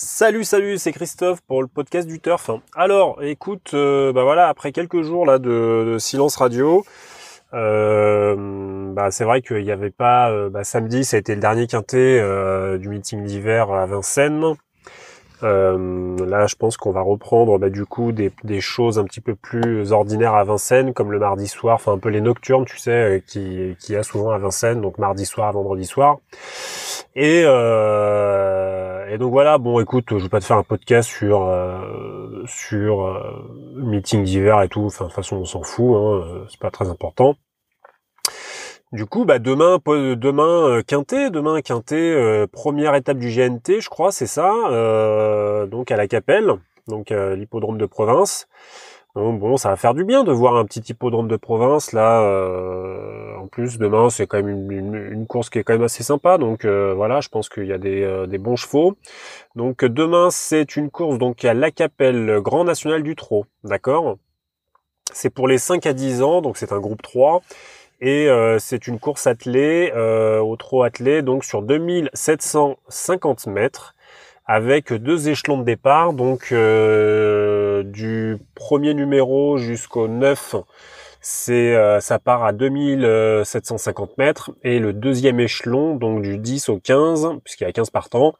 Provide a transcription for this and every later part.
Salut, salut, c'est Christophe pour le podcast du Turf. Alors, écoute, euh, bah voilà, après quelques jours là de, silence radio, euh, bah, c'est vrai qu'il n'y avait pas euh, bah, samedi, ça a été le dernier quintet du meeting d'hiver à Vincennes. Euh, là, je pense qu'on va reprendre bah, du coup des, choses un petit peu plus ordinaires à Vincennes, comme le mardi soir, enfin un peu les nocturnes, tu sais, euh, qui a souvent à Vincennes, donc mardi soir vendredi soir. Et, euh, et donc voilà. Bon, écoute, je vais pas te faire un podcast sur sur meeting d'hiver et tout. Enfin, de toute façon, on s'en fout. Hein, c'est pas très important. Du coup, bah demain, euh, demain euh, Quintet, demain Quintet, euh, première étape du GNT, je crois, c'est ça, donc à la Capelle, donc l'hippodrome de province. Donc, bon, ça va faire du bien de voir un petit hippodrome de province là. en plus, demain, c'est quand même une, course qui est quand même assez sympa. Donc voilà, je pense qu'il y a des, des, bons chevaux. Donc demain, c'est une course donc à la Capelle, Grand National du Trot, d'accord. C'est pour les 5 à 10 ans, donc c'est un groupe 3 et euh, c'est une course attelée euh, au trot attelé donc sur 2750 mètres avec deux échelons de départ donc euh, du premier numéro jusqu'au 9 c'est euh, ça part à 2750 mètres et le deuxième échelon donc du 10 au 15 puisqu'il y a 15 partants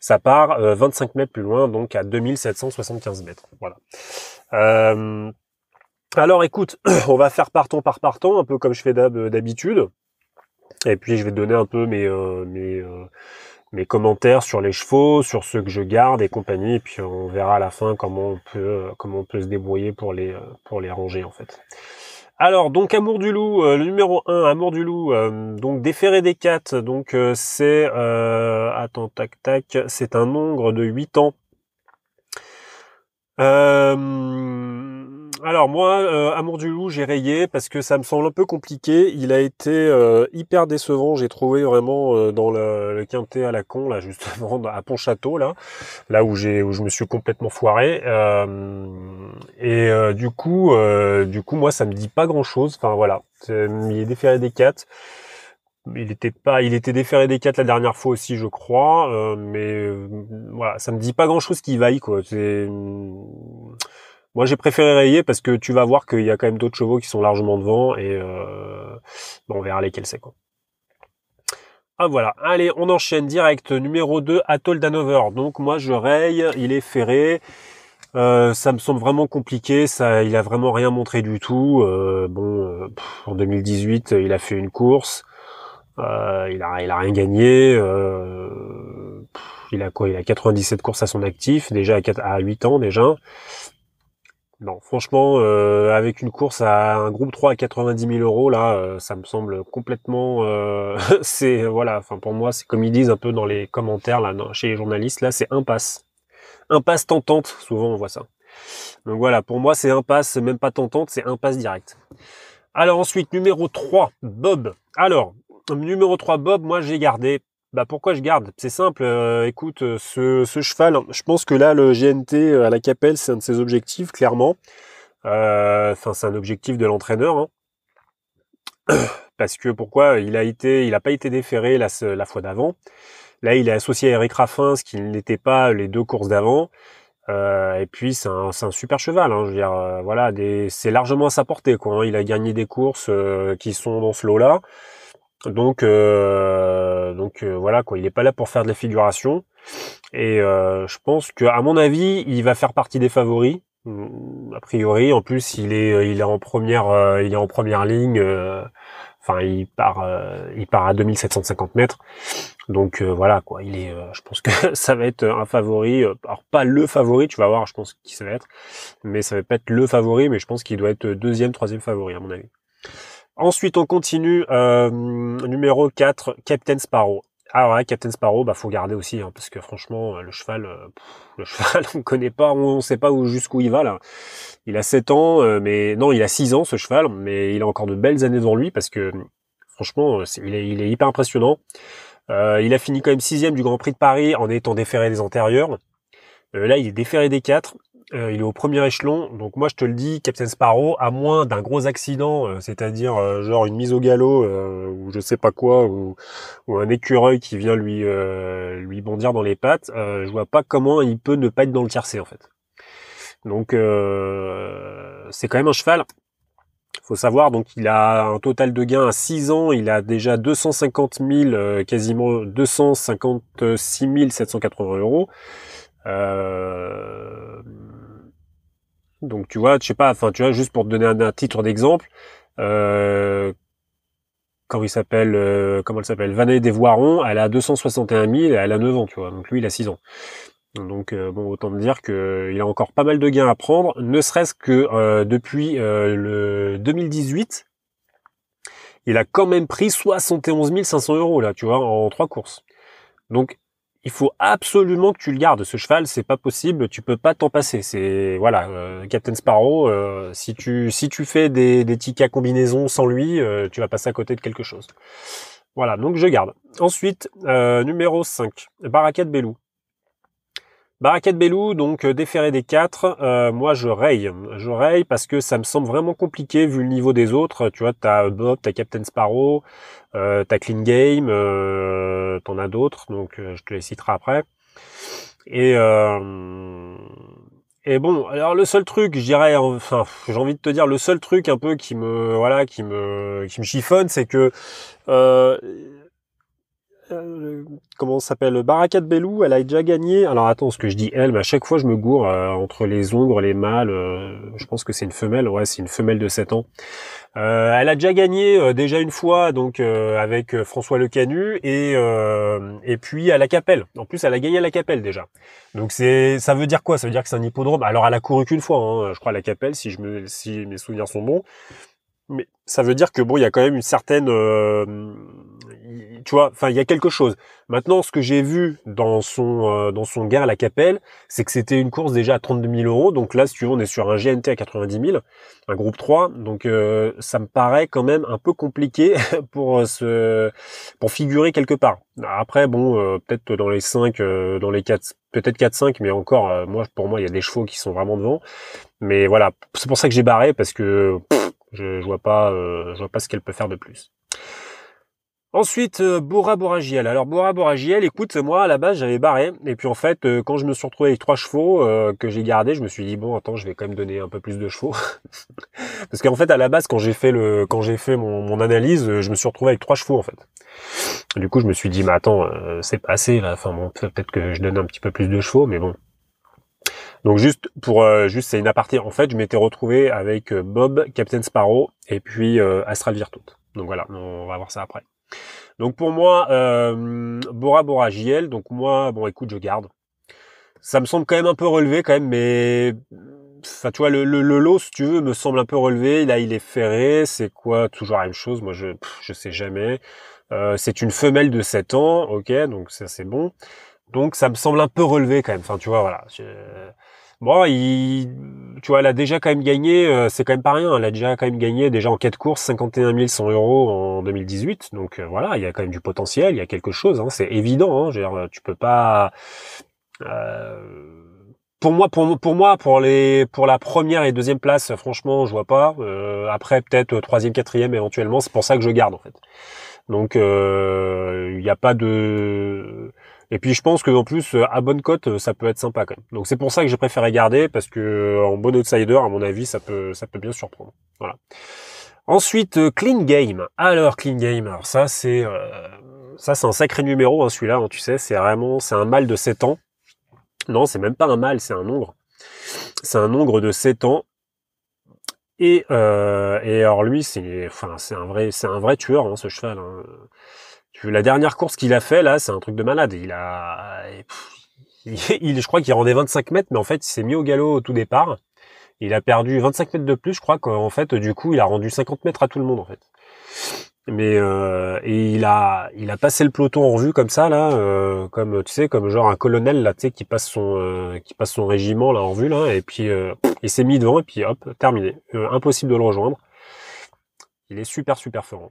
ça part 25 mètres plus loin donc à 2775 mètres voilà alors écoute, on va faire partant par partant, un peu comme je fais euh, d'habitude. Et puis je vais donner un peu mes, euh, euh, mes, commentaires sur les chevaux, sur ceux que je garde et compagnie. Et puis on verra à la fin comment on peut, comment on peut se débrouiller pour les, pour les ranger en fait. Alors donc Amour du loup, le numéro 1, Amour du loup, donc déféré des 4, donc c'est tac tac, c'est un nombre de 8 ans alors moi, euh, Amour du loup, j'ai rayé parce que ça me semble un peu compliqué. Il a été euh, hyper décevant. J'ai trouvé vraiment euh, dans le, quintet à la con là, justement à Pontchâteau là, là où j'ai où je me suis complètement foiré. et du coup, du coup, moi, ça me dit pas grand chose. Enfin voilà, il est déféré des quatre. Il était pas, il était déféré des quatre la dernière fois aussi, je crois. mais voilà, ça me dit pas grand chose qui vaille quoi. C'est moi, j'ai préféré rayer parce que tu vas voir qu'il y a quand même d'autres chevaux qui sont largement devant et euh, on verra lesquels c'est quoi. Ah voilà, allez, on enchaîne direct. Numéro 2, Atoll Danover. Donc moi, je raye, il est ferré. Euh, ça me semble vraiment compliqué. Ça, il a vraiment rien montré du tout. Euh, bon, en 2018, il a fait une course. il a, il a rien gagné. il a quoi Il a 97 courses à son actif déjà à 8 ans déjà. Non, franchement, euh, avec une course à un groupe 3 à 90 000 euros, là, euh, ça me semble complètement. Euh, c'est voilà, enfin pour moi, c'est comme ils disent un peu dans les commentaires là, chez les journalistes, là, c'est impasse, impasse tentante. Souvent, on voit ça. Donc voilà, pour moi, c'est impasse, même pas tentante, c'est impasse direct. Alors ensuite, numéro 3, Bob. Alors, numéro 3, Bob, moi j'ai gardé bah, pourquoi je garde C'est simple, euh, écoute, euh, ce, cheval, je pense que là, le GNT euh, à la Capelle, c'est un de ses objectifs, clairement. Enfin, c'est un objectif de l'entraîneur. Hein. Parce que pourquoi Il a été, il n'a pas été déféré la, la fois d'avant. Là, il est associé à Eric Raffin, ce qui n'était pas les deux courses d'avant. et puis c'est un, super cheval. Hein, je veux dire, voilà, c'est largement à sa portée. Hein. Il a gagné des courses qui sont dans ce lot-là. Donc, euh, donc euh, voilà quoi, il n'est pas là pour faire de la figuration. Et euh, je pense que, à mon avis, il va faire partie des favoris. Mmh, a priori, en plus, il est, il est en première, il est en première ligne. Enfin, il part, il part à 2750 mètres. Donc voilà quoi, il est. je pense que ça va être un favori. Alors pas le favori, tu vas voir. Je pense qui ça va être, mais ça va pas être le favori. Mais je pense qu'il doit être deuxième, troisième favori à mon avis. Ensuite, on continue. Euh, numéro 4, Captain Sparrow. Ah ouais, Captain Sparrow, bah faut garder aussi, hein, parce que franchement, euh, le cheval, euh, le cheval, on connaît pas, on, ne sait pas où jusqu'où il va là. Il a 7 ans, mais non, il a 6 ans ce cheval, mais il a encore de belles années devant lui, parce que franchement, il, est, hyper impressionnant. il a fini quand même sixième du Grand Prix de Paris en étant déféré des antérieurs. là, il est déféré des 4. Euh, il est au premier échelon. Donc moi, je te le dis, Captain Sparrow, à moins d'un gros accident, euh, c'est-à-dire euh, genre une mise au galop ou je sais pas quoi, ou, un écureuil qui vient lui lui bondir dans les pattes, je vois pas comment il peut ne pas être dans le tiercé en fait. Donc c'est quand même un cheval. Faut savoir, donc il a un total de gains à 6 ans, il a déjà 250 000, quasiment 256 780 euros. Euh, donc tu vois, je sais pas, enfin tu vois, juste pour te donner un, titre d'exemple, euh, quand il s'appelle, euh, comment elle s'appelle, des Voirons, elle a 261 000, elle a 9 ans, tu vois, donc lui il a 6 ans. Donc euh, bon, autant me dire qu'il a encore pas mal de gains à prendre, ne serait-ce que euh, depuis le 2018, il a quand même pris 71 500 euros là, tu vois, en trois courses. Donc il faut absolument que tu le gardes. Ce cheval, c'est pas possible. Tu peux pas t'en passer. C'est voilà, euh, Captain Sparrow. Euh, si tu si tu fais des des tickets à combinaison sans lui, euh, tu vas passer à côté de quelque chose. Voilà, donc je garde. Ensuite, numéro 5, Barraquette Bellou. Barraquette Bellou, donc euh, déféré des quatre, euh, moi je raye. Je raye parce que ça me semble vraiment compliqué vu le niveau des autres. Tu vois, t'as Bob, t'as Captain Sparrow, euh, t'as Clean Game, euh, t'en as d'autres, donc je te les citerai après. Et, et bon, alors le seul truc, je dirais, enfin, j'ai envie de te dire, le seul truc un peu qui me, voilà, qui me, qui me chiffonne, c'est que comment s'appelle Barakat Bellou, elle a déjà gagné. Alors attends, ce que je dis elle, bah, à chaque fois je me gourre euh, entre les ongles, les mâles. Euh, je pense que c'est une femelle. Ouais, c'est une femelle de 7 ans. Euh, elle a déjà gagné déjà une fois donc avec François Le Canu et et puis à la Capelle. En plus, elle a gagné à la Capelle déjà. Donc c'est ça veut dire quoi Ça veut dire que c'est un hippodrome. Alors elle a couru qu'une fois, hein, je crois à la Capelle si je me si mes souvenirs sont bons. Mais ça veut dire que bon, il y a quand même une certaine tu vois, enfin, il y a quelque chose. Maintenant, ce que j'ai vu dans son euh, dans son gars à la Capelle, c'est que c'était une course déjà à 32 000 euros. Donc là, si tu veux, on est sur un GNT à 90 000, un groupe 3. Donc euh, ça me paraît quand même un peu compliqué pour se euh, pour figurer quelque part. Après, bon, peut-être dans les 5, dans les 4, peut-être 4-5, mais encore, moi, pour moi, il y a des chevaux qui sont vraiment devant. Mais voilà, c'est pour ça que j'ai barré parce que je, je vois pas, je vois pas ce qu'elle peut faire de plus. Ensuite, euh, Bora Boragiel. Alors Bora Boragiel, écoute, moi à la base j'avais barré, et puis en fait euh, quand je me suis retrouvé avec trois chevaux euh, que j'ai gardé je me suis dit bon attends je vais quand même donner un peu plus de chevaux, parce qu'en fait à la base quand j'ai fait le quand j'ai fait mon, analyse, je me suis retrouvé avec trois chevaux en fait. Du coup je me suis dit mais attends c'est passé enfin bon peut-être que je donne un petit peu plus de chevaux, mais bon. Donc juste pour juste c'est une aparté. En fait je m'étais retrouvé avec Bob, Captain Sparrow et puis Astral Virtute. Donc voilà on va voir ça après. Donc pour moi, euh, Bora Bora JL, donc moi, bon écoute, je garde. Ça me semble quand même un peu relevé quand même, mais enfin tu vois, le, lot, si tu veux, me semble un peu relevé. Là, il est ferré, c'est quoi Toujours la même chose, moi je, ne sais jamais. Euh, c'est une femelle de 7 ans, ok, donc ça c'est bon. Donc ça me semble un peu relevé quand même. Enfin, tu vois, voilà. Je bon, il, tu vois, elle a déjà quand même gagné, euh, c'est quand même pas rien, hein. elle a déjà quand même gagné déjà en quête courses 51 100 euros en 2018, donc euh, voilà, il y a quand même du potentiel, il y a quelque chose, hein. c'est évident, hein, euh, tu peux pas... pour moi, pour, pour moi, pour les, pour la première et deuxième place, franchement, je vois pas. après, peut-être troisième, quatrième, éventuellement. C'est pour ça que je garde en fait. Donc, il n'y a pas de, et puis je pense que en plus euh, à bonne cote, euh, ça peut être sympa quand même. Donc c'est pour ça que j'ai préféré garder parce que euh, en bon outsider, à mon avis, ça peut ça peut bien surprendre. Voilà. Ensuite, Clean Game. Alors Clean Game, alors ça c'est ça c'est un sacré numéro hein, celui-là. Hein, tu sais, c'est vraiment c'est un mâle de 7 ans. Non, c'est même pas un mâle, c'est un nombre. C'est un nombre de 7 ans. Et, et alors lui, c'est enfin, c'est un vrai, c'est un vrai tueur, hein, ce cheval. Hein. La dernière course qu'il a fait là, c'est un truc de malade. Il a, il, je crois qu'il rendait 25 mètres, mais en fait, il s'est mis au galop au tout départ. Il a perdu 25 mètres de plus, je crois qu'en fait, du coup, il a rendu 50 mètres à tout le monde en fait. Mais euh, et il a, il a passé le peloton en revue comme ça là, euh, comme tu sais, comme genre un colonel là, tu sais, qui passe son, euh, qui passe son régiment là en vue là, et puis il s'est mis devant et puis hop, terminé. impossible de le rejoindre. Il est super super fort.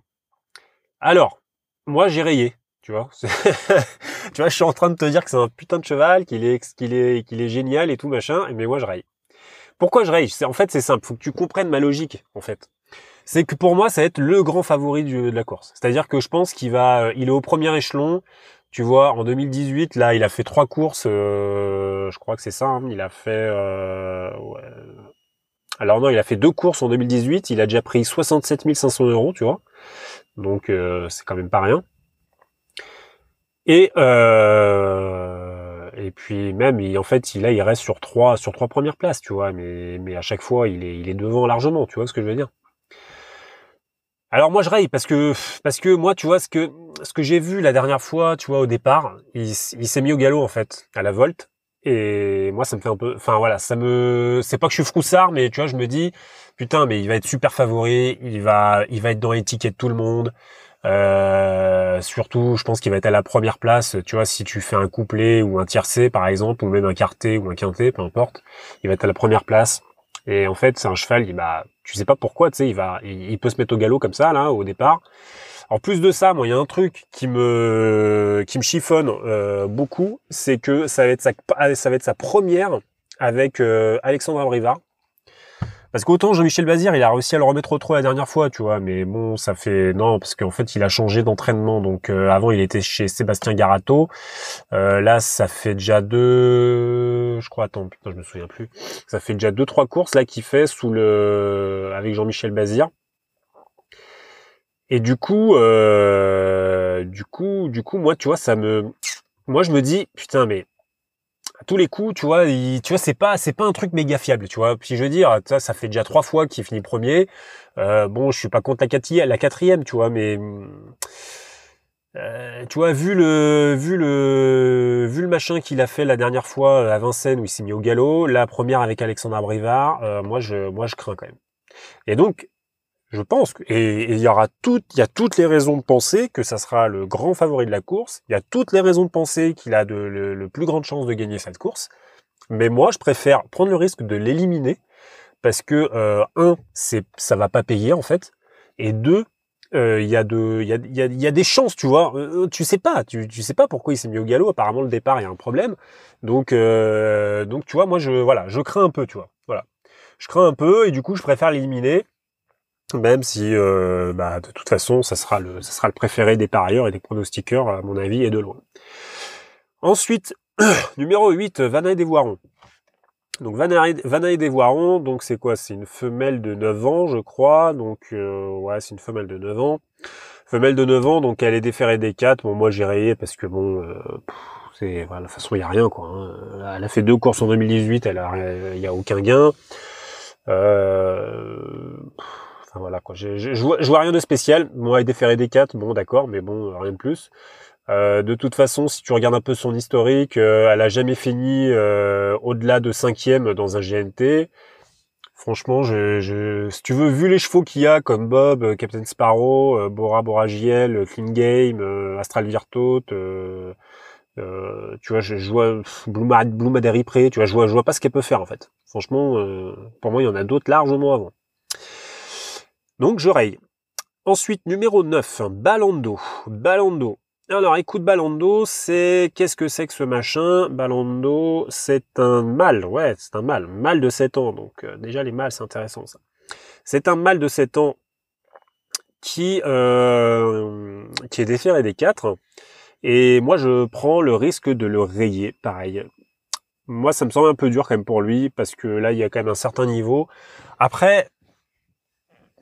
Alors, moi j'ai rayé, tu vois. tu vois, je suis en train de te dire que c'est un putain de cheval, qu'il est, qu'il est, qu'il est génial et tout machin, mais moi je raye. Pourquoi je raille En fait, c'est simple. Faut que tu comprennes ma logique, en fait. C'est que pour moi, ça va être le grand favori de la course. C'est-à-dire que je pense qu'il va, euh, il est au premier échelon. Tu vois, en 2018, là, il a fait trois courses. Euh, je crois que c'est ça. Hein, il a fait. Euh, Alors non, il a fait deux courses en 2018. Il a déjà pris 67 500 euros, tu vois. Donc euh, c'est quand même pas rien. Et euh, et puis même il, en fait il, là il reste sur trois sur trois premières places tu vois mais à chaque fois il est il est devant largement tu vois ce que je veux dire. Alors moi je raille parce que parce que moi tu vois ce que ce que j'ai vu la dernière fois tu vois au départ il s'est mis au galop en fait à la volte et moi, ça me fait un peu, enfin voilà, ça me, c'est pas que je suis froussard, mais tu vois, je me dis, putain, mais il va être super favori, il va, il va être dans l'étiquette de tout le monde. Euh, surtout, je pense qu'il va être à la première place. Tu vois, si tu fais un couplet ou un tiercé, par exemple, ou même un quarté ou un quintet, peu importe, il va être à la première place. Et en fait, c'est un cheval, il va, tu sais pas pourquoi, tu sais, il va, il, peut se mettre au galop comme ça là au départ. En plus de ça, moi, il y a un truc qui me qui me chiffonne euh, beaucoup, c'est que ça va être sa ça va être sa première avec euh, Alexandre Abrivard. Parce qu'autant Jean-Michel Bazir, il a réussi à le remettre au trou la dernière fois, tu vois, mais bon, ça fait non parce qu'en fait, il a changé d'entraînement. Donc euh, avant, il était chez Sébastien Garato. là, ça fait déjà deux, je crois, attends, putain, je me souviens plus. Ça fait déjà deux trois courses là qu'il fait sous le avec Jean-Michel Bazir. Et du coup, euh, du coup, du coup, moi, tu vois, ça me, moi, je me dis, putain, mais tous les coups, tu vois, tu vois, c'est pas, c'est pas un truc méga fiable, tu vois. Puis je veux dire, ça, ça fait déjà trois fois qu'il finit premier. Euh, bon, je suis pas contre la quatrième, la quatrième, tu vois, mais euh, tu vois, vu le, vu le, vu le machin qu'il a fait la dernière fois euh, à Vincennes où il s'est mis au galop, la première avec Alexandre Brivard, moi, je, moi, je crains quand même. Et donc, je pense que, et il y aura toutes, il y a toutes les raisons de penser que ça sera le grand favori de la course. Il y a toutes les raisons de penser qu'il a de, le, plus grande chance de gagner cette course. Mais moi, je préfère prendre le risque de l'éliminer parce que euh, un, c'est, ça va pas payer en fait, et deux, euh, il y a y des chances, tu vois. Euh, tu sais pas, tu, sais pas pourquoi il s'est mis au galop. Apparemment, le départ, il y a un problème. Donc, donc tu vois, moi, je, voilà, je crains un peu, tu vois. Voilà, je crains un peu et du coup, je préfère l'éliminer même si euh, bah, de toute façon ça sera le ça sera le préféré des parieurs et des pronostiqueurs à mon avis et de loin. Ensuite numéro 8 Vanaille des Voirons. Donc Vanaille des Voirons, donc c'est quoi C'est une femelle de 9 ans, je crois. Donc euh, ouais, c'est une femelle de 9 ans. Femelle de 9 ans, donc elle est déférée des 4. Bon moi j'ai rayé parce que bon euh, c'est voilà, de toute façon il n'y a rien quoi. Hein. Elle a fait deux courses en 2018, elle a il y a aucun gain. Euh, ah, voilà quoi. Je, vois, rien de spécial. Moi, avec des 4 bon d'accord, mais bon, rien de plus. Euh, de toute façon, si tu regardes un peu son historique, euh, elle a jamais fini euh, au-delà de cinquième dans un GNT. Franchement, si tu veux, vu les chevaux qu'il y a comme Bob, Captain Sparrow, Bora Bora Clean Game, Astral Virtote tu vois, je, vois Blue, Blue Pré, tu vois, je vois, je vois pas ce qu'elle peut faire en fait. Franchement, pour moi, il y en a d'autres largement avant. Donc je raye. Ensuite, numéro 9, Balando. Balando. Alors, écoute, Balando, c'est... Qu'est-ce que c'est que ce machin Balando c'est un mâle. Ouais, c'est un mâle. Mâle de 7 ans. Donc, euh, déjà, les mâles, c'est intéressant, ça. C'est un mâle de 7 ans qui, euh, qui est déféré des 4. Et moi, je prends le risque de le rayer, pareil. Moi, ça me semble un peu dur quand même pour lui, parce que là, il y a quand même un certain niveau. Après,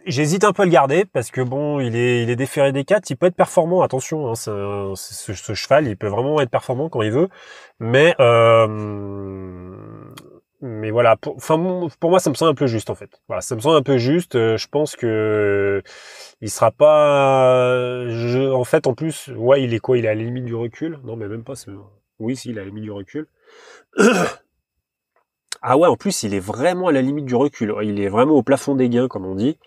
J'hésite un peu à le garder parce que bon, il est, il est déféré des quatre, il peut être performant, attention, hein, ce, cheval, il peut vraiment être performant quand il veut, mais euh, mais voilà, pour, moi ça me semble un peu juste en fait. Voilà, ça me semble un peu juste. Euh, je pense que il sera pas, en fait en plus, ouais, il est quoi Il est à la limite du recul Non, mais même pas. Oui, si, il est à la limite du recul. Ah ouais, en plus, il est vraiment à la limite du recul. Il est vraiment au plafond des gains, comme on dit.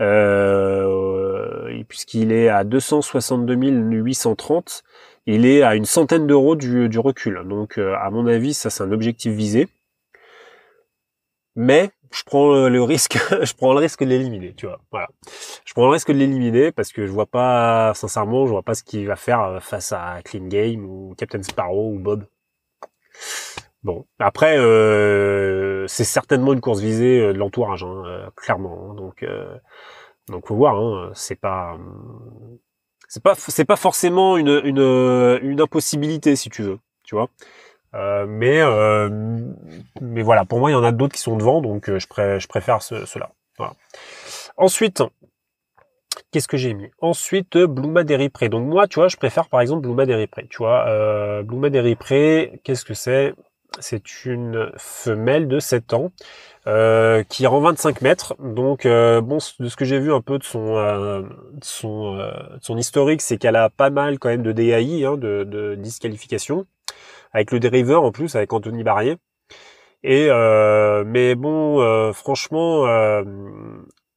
Euh, puisqu'il est à 262 830, il est à une centaine d'euros du, recul. Donc, euh, à mon avis, ça, c'est un objectif visé. Mais je prends le risque, je prends le risque de l'éliminer, tu vois. Voilà. Je prends le risque de l'éliminer parce que je vois pas, sincèrement, je vois pas ce qu'il va faire euh, face à Clean Game ou Captain Sparrow ou Bob. Bon, après, euh, c'est certainement une course visée euh, de l'entourage, hein, euh, clairement. Hein, donc, donc faut voir. Hein, c'est pas, hum, c'est pas, c'est pas forcément une, une, impossibilité si tu veux, tu vois. mais, mais voilà, pour moi, il y en a d'autres qui sont devant, donc je, préfère cela. Ensuite, qu'est-ce que j'ai mis Ensuite, Bloomadery Deripré. Donc moi, tu vois, je préfère par exemple Bloomadery Deripré. Tu vois, euh, qu'est-ce que c'est c'est une femelle de 7 ans euh, qui rend 25 mètres. Donc, euh, bon, de ce que j'ai vu un peu de son, euh, euh, son, historique, c'est qu'elle a pas mal quand même de DAI, hein, de, disqualification, avec le dériveur en plus, avec Anthony Barrier. Et mais bon, franchement,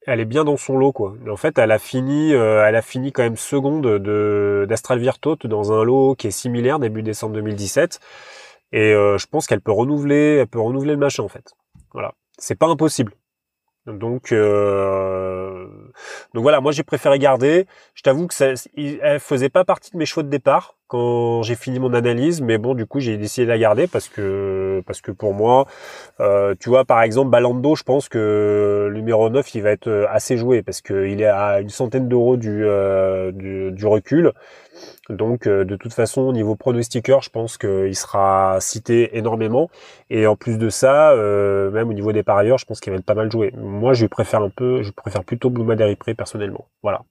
elle est bien dans son lot quoi. En fait, elle a fini, elle a fini quand même seconde de d'Astral Virtote dans un lot qui est similaire début décembre 2017. Et euh, je pense qu'elle peut renouveler, elle peut renouveler le machin en fait. Voilà, c'est pas impossible. Donc, euh, donc voilà, moi j'ai préféré garder. Je t'avoue que ça, elle faisait pas partie de mes choix de départ quand j'ai fini mon analyse, mais bon, du coup j'ai décidé de la garder parce que parce que pour moi, euh, tu vois par exemple Balando, je pense que le numéro 9 il va être euh, assez joué parce qu'il est à une centaine d'euros du, euh, recul. Donc de toute façon au niveau pronostiqueur, je pense qu'il sera cité énormément. Et en plus de ça, même au niveau des parieurs, je pense qu'il va être pas mal joué. Moi je préfère un peu, je préfère plutôt Blue personnellement. Voilà.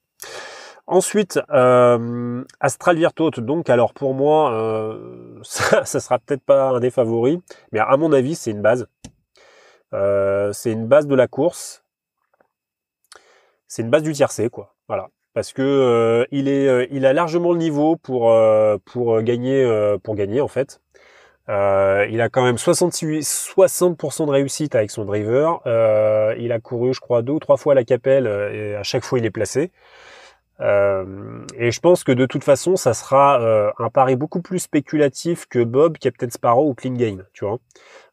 Ensuite, euh, Astral Virtote, donc alors pour moi, euh, ça, ne sera peut-être pas un des favoris, mais à mon avis, c'est une base. Euh, c'est une base de la course. C'est une base du tiercé, quoi. Voilà. Parce que il, a largement le niveau pour, pour, gagner, pour gagner, en fait. il a quand même 68, 60% de réussite avec son driver. il a couru, je crois, deux ou trois fois la capelle et à chaque fois il est placé. Euh, et je pense que de toute façon, ça sera euh, un pari beaucoup plus spéculatif que Bob, Captain Sparrow ou Clean Game, tu vois.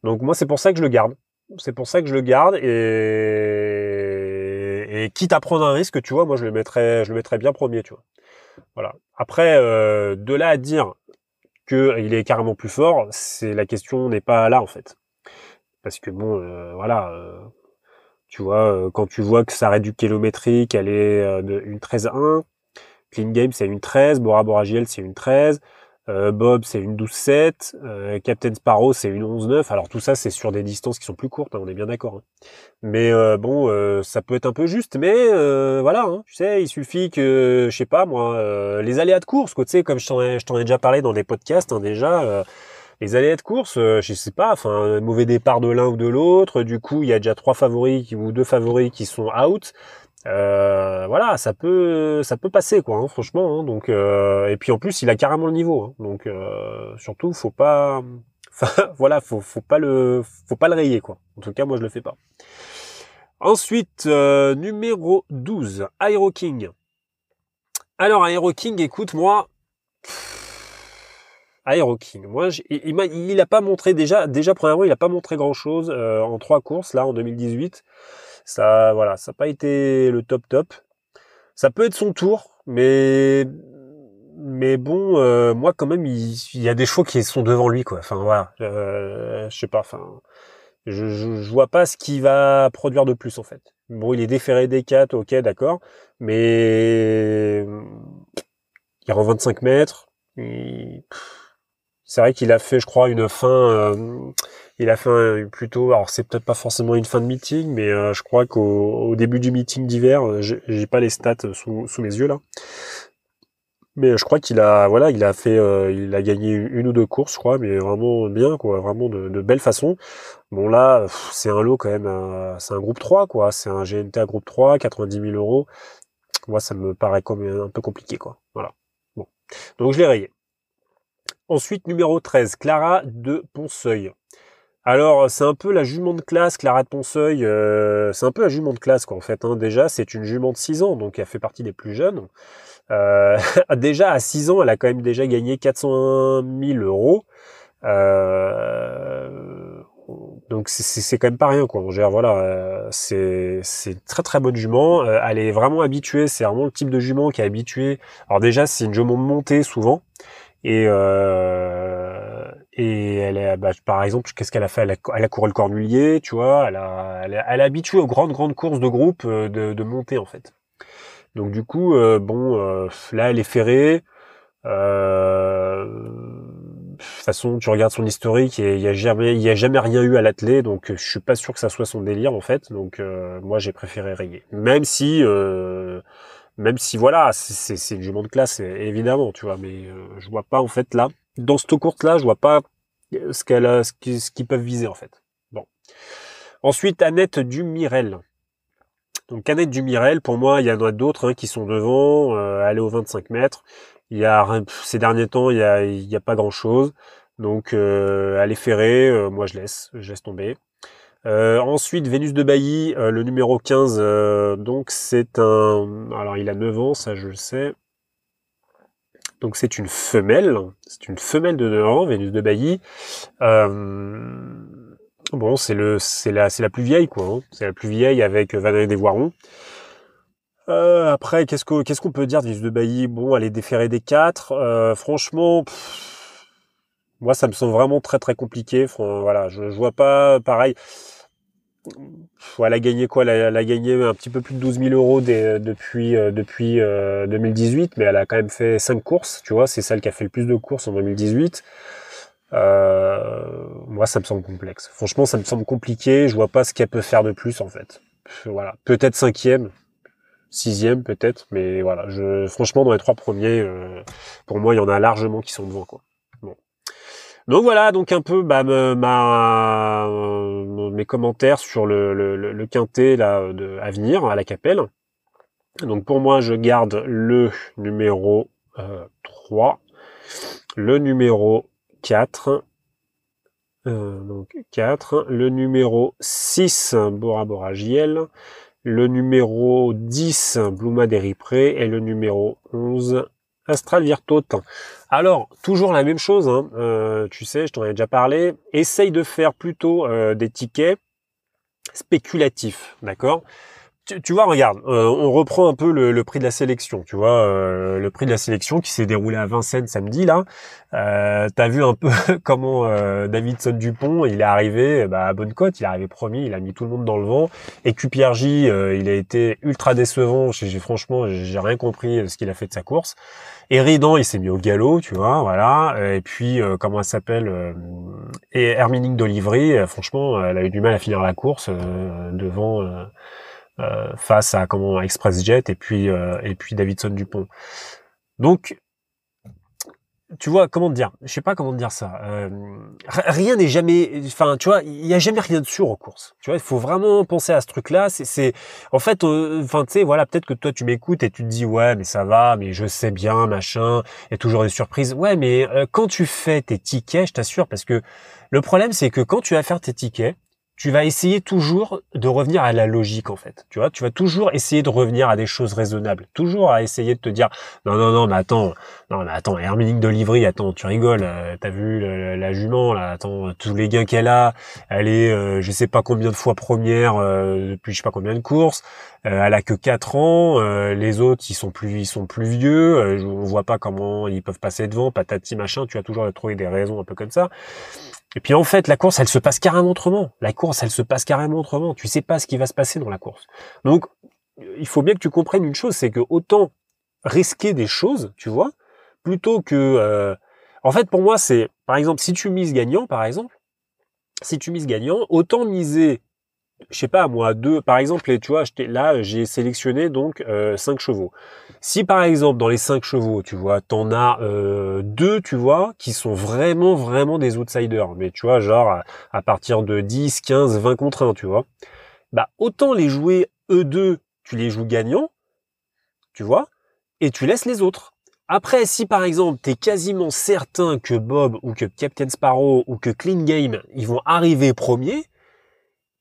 Donc moi, c'est pour ça que je le garde. C'est pour ça que je le garde et... et quitte à prendre un risque, tu vois, moi je le mettrais, je le mettrais bien premier, tu vois. Voilà. Après, euh, de là à dire qu'il est carrément plus fort, c'est la question n'est pas là en fait. Parce que bon, voilà, tu vois, euh, quand tu vois que réduit le kilométrique, elle est euh, de une 13-1, Clean Game c'est une 13, Bora Bora c'est une 13, euh, Bob c'est une 12-7, Captain Sparrow c'est une 11-9. Alors tout ça c'est sur des distances qui sont plus courtes, hein, on est bien d'accord. Hein. Mais bon, ça peut être un peu juste, mais voilà, hein, tu sais, il suffit que, je sais pas moi, les aléas de course, tu comme je t'en ai, ai, déjà parlé dans des podcasts déjà les allées de course, je euh, je sais pas, enfin euh, mauvais départ de l'un ou de l'autre, du coup il y a déjà trois favoris ou deux favoris qui sont out. Euh, voilà, ça peut, ça peut passer quoi, hein, franchement. Hein, donc, et puis en plus, il a carrément le niveau. Hein, donc, surtout, faut pas, voilà, faut, faut pas le, faut pas le rayer quoi. En tout cas, moi, je le fais pas. Ensuite, numéro 12, Aero King. Alors, Aero King, écoute, moi, King. Moi, il n'a pas montré déjà, déjà premièrement, il n'a pas montré grand-chose euh, en trois courses là en 2018. Ça, voilà, ça n'a pas été le top top. Ça peut être son tour, mais mais bon, euh, moi quand même, il, y a des chevaux qui sont devant lui quoi. Enfin voilà, euh, je sais pas. Enfin, je, ne vois pas ce qu'il va produire de plus en fait. Bon, il est déféré des 4, ok, d'accord, mais il rend 25 mètres. C'est vrai qu'il a fait, je crois, une fin. Euh, il a fait un, plutôt. Alors, c'est peut-être pas forcément une fin de meeting, mais euh, je crois qu'au début du meeting d'hiver, euh, j'ai pas les stats sous, sous mes yeux là. Mais je crois qu'il a, voilà, il a fait, il a gagné une ou deux courses, je crois, mais vraiment bien, quoi, vraiment de, de belle façon. Bon là, c'est un lot quand même, c'est un groupe 3, quoi, c'est un à groupe 3, 90 000 euros. Moi, ça me paraît comme un peu compliqué, quoi. Voilà. Bon, donc je l'ai rayé. Ensuite, numéro 13, Clara de Ponceuil. Alors, c'est un peu la jument de classe, Clara de Ponceuil. Euh, c'est un peu la jument de classe, quoi, en fait. Hein. Déjà, c'est une jument de 6 ans, donc elle fait partie des plus jeunes. Euh, déjà, à 6 ans, elle a quand même déjà gagné 400 000 euros. Euh, donc, c'est quand même pas rien, quoi. En gère, voilà. c'est très, très bonne jument. elle est vraiment habituée. C'est vraiment le type de jument qui est habitué. Alors, déjà, c'est une jument montée, souvent. Euh, et, elle est bah, par exemple, qu'est-ce qu'elle a fait elle a, couru le Cornulier, tu vois. Elle a, elle, habitué aux grandes, grandes courses de groupe euh, de, de montée, en fait. Donc du coup, euh, bon, là, elle est ferrée. de toute façon, tu regardes son historique et il n'y a, jamais, rien eu à l'atelier. donc je suis pas sûr que ça soit son délire en fait. Donc moi, j'ai préféré rayer. Même si même si voilà, c'est une jument de classe évidemment, tu vois, mais euh, je vois pas en fait là dans cette courte là, je vois pas euh, ce qu'elle ce qu'ils peuvent viser en fait. Bon. Ensuite Annette Dumirel. Donc Annette Dumirel, pour moi, il y en a d'autres hein, qui sont devant, aller aux 25 mètres. Il y a ces derniers temps, il y a, a pas grand chose. Donc euh, est ferrée, euh, moi je laisse, je laisse tomber. Euh, ensuite, Vénus de Bailly, euh, le numéro 15. Euh, donc, c'est un. Alors, il a 9 ans, ça je le sais. Donc, c'est une femelle. C'est une femelle de 9 ans, Vénus de Bailly. bon, c'est le, c'est la, c'est la plus vieille, quoi. Hein. C'est la plus vieille avec Valérie Desvoirons. après, qu'est-ce qu'on peut dire de Vénus de Bailly Bon, elle est déférée des 4. franchement. moi, ça me semble vraiment très très compliqué. voilà, je, je vois pas pareil elle a gagné quoi elle a, gagné un petit peu plus de 12 000 euros euh, depuis, euh, depuis 2018, euh, mais elle a quand même fait 5 courses, tu vois, c'est celle qui a fait le plus de courses en 2018. Euh, moi, ça me semble complexe. Franchement, ça me semble compliqué, je vois pas ce qu'elle peut faire de plus en fait. Voilà, peut-être cinquième, sixième peut-être, mais voilà, je, franchement, dans les trois premiers, pour moi, il y en a largement qui sont devant quoi. Donc voilà, donc un peu bah, ma, euh, mes commentaires sur le, le, quintet à venir à la Capelle. Donc pour moi, je garde le numéro 3, euh, le numéro 4, euh, donc 4, le numéro 6, Bora Bora JL, le numéro 10, Bluma Deripré, et le numéro 11, Astral Virtuot. Alors, toujours la même chose, hein. euh, tu sais, je t'en ai déjà parlé, essaye de faire plutôt euh, des tickets spéculatifs, d'accord tu, vois, regarde, euh, on reprend un peu le, prix de la sélection, tu vois, euh, le prix de la sélection qui s'est déroulé à Vincennes samedi là. Euh, T'as vu un peu comment euh, David Davidson Dupont, il est arrivé eh ben, à bonne côte, il est arrivé premier, il a mis tout le monde dans le vent. Et QPRJ, il a été ultra décevant. J'ai franchement, j'ai rien compris ce qu'il a fait de sa course. Et Ridan, il s'est mis au galop, tu vois, voilà. Et puis comment elle s'appelle Et Herminique d'Olivry, franchement, elle a eu du mal à finir la course devant. Euh, face à comment ExpressJet et puis euh, et puis Davidson Dupont. Donc tu vois, comment te dire Je sais pas comment te dire ça. Euh, rien n'est jamais, enfin, tu vois, il n'y a jamais rien de sûr aux courses. Tu vois, il faut vraiment penser à ce truc-là. C'est, en fait, enfin, tu sais, voilà, peut-être que toi tu m'écoutes et tu te dis ouais, mais ça va, mais je sais bien, machin. Il y a toujours des surprises. Ouais, mais quand tu fais tes tickets, je t'assure, parce que le problème c'est que quand tu vas faire tes tickets, tu vas essayer toujours de revenir à la logique en fait. Tu vois, tu vas toujours essayer de revenir à des choses raisonnables, toujours à essayer de te dire non non non mais attends, non mais attends, Hermeline de Livry, attends, tu rigoles, euh, t'as vu la, jument là, attends euh, tous les gains qu'elle a, elle est euh, je sais pas combien de fois première euh, depuis je sais pas combien de courses, elle a que 4 ans, les autres ils sont plus ils sont plus vieux, on voit pas comment ils peuvent passer devant, patati machin, tu as toujours trouvé des raisons un peu comme ça. Et puis en fait, la course, elle se passe carrément autrement. La course, elle se passe carrément autrement. Tu sais pas ce qui va se passer dans la course. Donc, euh, il faut bien que tu comprennes une chose, c'est que autant risquer des choses, tu vois, plutôt que... Euh, en fait, pour moi, c'est, par exemple, si tu mises gagnant, par exemple, si tu mises gagnant, autant miser je sais pas moi deux par exemple et tu vois là j'ai sélectionné donc euh, cinq chevaux si par exemple dans les cinq chevaux tu vois tu en as euh, deux tu vois qui sont vraiment vraiment des outsiders mais tu vois genre à, partir de 10 15 20 contre 1 tu vois bah autant les jouer eux deux tu les joues gagnants tu vois et tu laisses les autres après, si par exemple, tu es quasiment certain que Bob ou que Captain Sparrow ou que Clean Game, ils vont arriver premiers,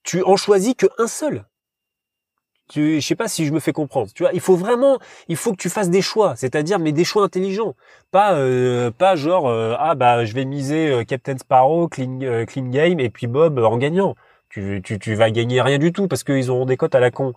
tu en choisis qu'un seul. Tu, je sais pas si je me fais comprendre. Tu vois, il faut vraiment, il faut que tu fasses des choix, c'est-à-dire mais des choix intelligents, pas euh, pas genre euh, ah bah je vais miser euh, Captain Sparrow, clean, clean Game et puis Bob en gagnant. Tu, tu, tu vas gagner rien du tout parce qu'ils auront des cotes à la con.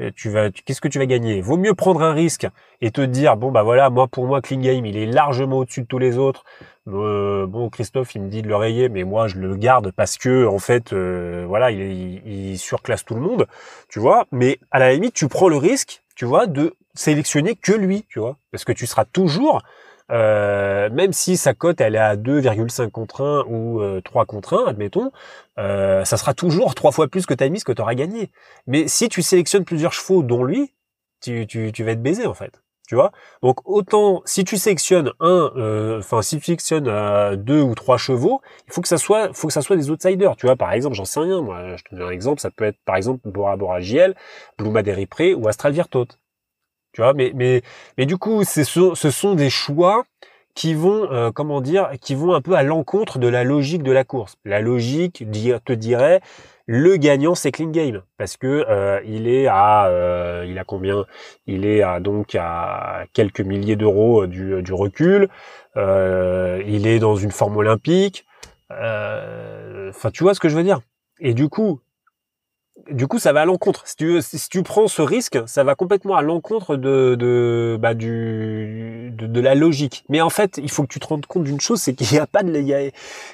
Euh, tu vas, qu'est-ce que tu vas gagner Vaut mieux prendre un risque et te dire bon bah voilà, moi pour moi Clean Game il est largement au-dessus de tous les autres. Euh, bon Christophe il me dit de le rayer, mais moi je le garde parce que en fait euh, voilà il, il, surclasse tout le monde, tu vois. Mais à la limite tu prends le risque, tu vois, de sélectionner que lui, tu vois, parce que tu seras toujours euh, même si sa cote elle est à 2,5 contre 1 ou 3 euh, contre 1, admettons, euh, ça sera toujours trois fois plus que tu as que tu auras gagné. Mais si tu sélectionnes plusieurs chevaux, dont lui, tu, tu, vas être baisé en fait. Tu vois Donc autant si tu sélectionnes un, enfin si tu sélectionnes deux ou trois chevaux, il faut que ça soit, faut que ça soit des outsiders. Tu vois, par exemple, j'en sais rien. Moi, je te donne un exemple. Ça peut être par exemple Bora Bora JL, Bluma ou Astral Virtote. Tu vois, mais, mais, mais du coup, ce sont des choix qui vont, euh, comment dire, qui vont un peu à l'encontre de la logique de la course. La logique dire, te dirait le gagnant c'est Clean Game parce que euh, il est à, euh, il a combien Il est à donc à quelques milliers d'euros du, du, recul. il est dans une forme olympique. Enfin, tu vois ce que je veux dire. Et du coup, du coup, ça va à l'encontre. Si tu, si tu prends ce risque, ça va complètement à l'encontre de, de, bah, du, de, la logique. Mais en fait, il faut que tu te rendes compte d'une chose, c'est qu'il n'y a pas de, il y a,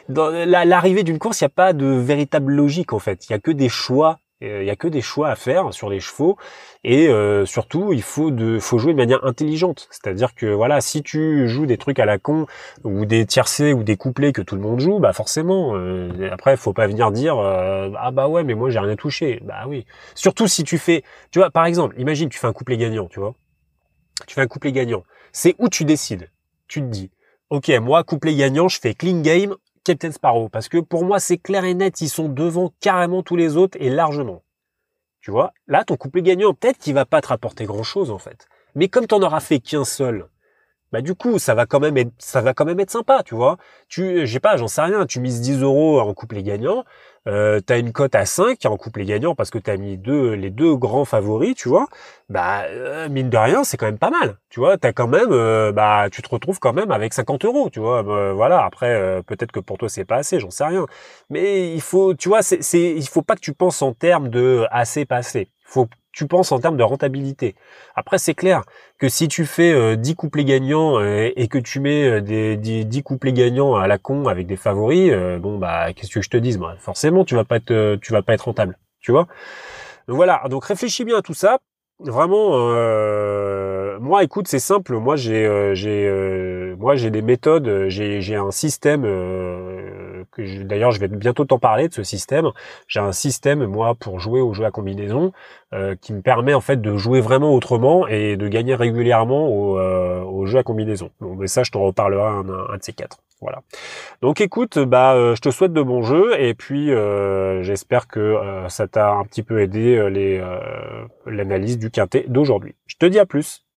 dans l'arrivée d'une course, il n'y a pas de véritable logique, en fait. Il n'y a que des choix euh, il n'y a que des choix à faire sur les chevaux et euh, surtout il faut de faut jouer de manière intelligente. C'est-à-dire que voilà, si tu joues des trucs à la con ou des tiercés ou des couplets que tout le monde joue, bah forcément euh, après faut pas venir dire euh, ah bah ouais mais moi j'ai rien touché. Bah oui. Surtout si tu fais tu vois par exemple, imagine tu fais un couplet gagnant, tu vois. Tu fais un couplet gagnant. C'est où tu décides. Tu te dis OK, moi couplet gagnant, je fais clean game Captain Sparrow. Parce que pour moi, c'est clair et net, ils sont devant carrément tous les autres et largement. Tu vois, là, ton couplet gagnant, peut-être qu'il va pas te rapporter grand-chose en fait. Mais comme tu en auras fait qu'un seul, bah du coup ça va quand même être ça va quand même être sympa tu vois tu euh, j'ai pas j'en sais rien tu mises 10 euros en couplet gagnant euh, t'as une cote à 5 en les gagnants parce que t'as mis deux les deux grands favoris tu vois bah euh, mine de rien c'est quand même pas mal tu vois t'as quand même euh, bah tu te retrouves quand même avec 50 euros tu vois bah, voilà après peut-être que pour toi c'est pas assez j'en sais rien mais il faut tu vois c'est il faut pas que tu penses en termes de assez passé faut tu penses en termes de rentabilité. Après, c'est clair que si tu fais 10 euh, couplets gagnants euh, et que tu mets euh, des, dix 10 couplets gagnants à la con avec des favoris, bon bah qu'est-ce que je te dis moi Forcément, tu vas pas te, tu vas pas être rentable, tu vois. voilà, donc réfléchis bien à tout ça. Vraiment moi, écoute, c'est simple. Moi, j'ai, euh, j'ai, euh, moi, j'ai des méthodes. J'ai, j'ai un système euh, que d'ailleurs, je vais bientôt t'en parler de ce système. J'ai un système moi pour jouer aux jeux à combinaison qui me permet en fait de jouer vraiment autrement et de gagner régulièrement aux, jeux à combinaison. Bon, mais ça, je t'en reparlerai un, un, de ces quatre. Voilà. Donc écoute, bah, je te souhaite de bons jeux et puis j'espère que ça t'a un petit peu aidé les l'analyse du quintet d'aujourd'hui. Je te dis à plus.